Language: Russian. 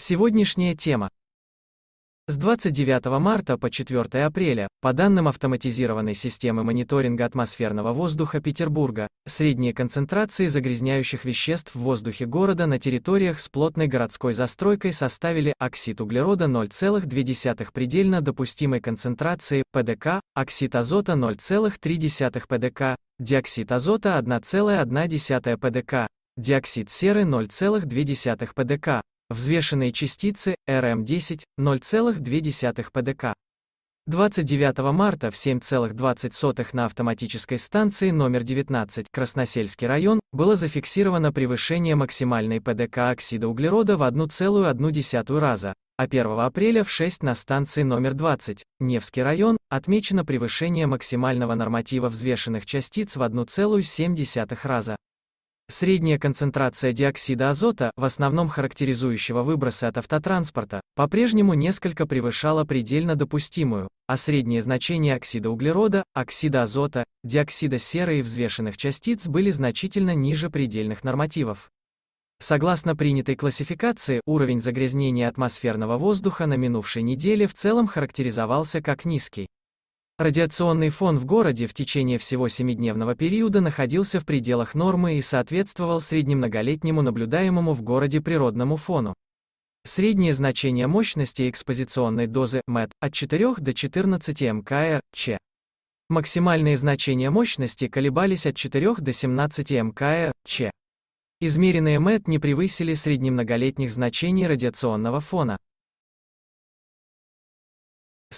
Сегодняшняя тема. С 29 марта по 4 апреля, по данным автоматизированной системы мониторинга атмосферного воздуха Петербурга, средние концентрации загрязняющих веществ в воздухе города на территориях с плотной городской застройкой составили оксид углерода 0,2 предельно допустимой концентрации ПДК, оксид азота 0,3 ПДК, диоксид азота 1,1 ПДК, диоксид серы 0,2 ПДК, взвешенные частицы, РМ-10, 0,2 ПДК. 29 марта в 7,20 на автоматической станции номер 19 Красносельский район было зафиксировано превышение максимальной ПДК оксида углерода в 1,1 раза, а 1 апреля в 6 на станции номер 20 Невский район отмечено превышение максимального норматива взвешенных частиц в 1,7 раза. Средняя концентрация диоксида азота, в основном характеризующего выбросы от автотранспорта, по-прежнему несколько превышала предельно допустимую, а средние значения оксида углерода, оксида азота, диоксида серы и взвешенных частиц были значительно ниже предельных нормативов. Согласно принятой классификации, уровень загрязнения атмосферного воздуха на минувшей неделе в целом характеризовался как низкий. Радиационный фон в городе в течение всего семидневного периода находился в пределах нормы и соответствовал среднемноголетнему наблюдаемому в городе природному фону. Среднее значение мощности экспозиционной дозы МЭТ от 4 до 14 МКР, Ч. Максимальные значения мощности колебались от 4 до 17 МКР, Ч. Измеренные МЭТ не превысили среднемноголетних значений радиационного фона.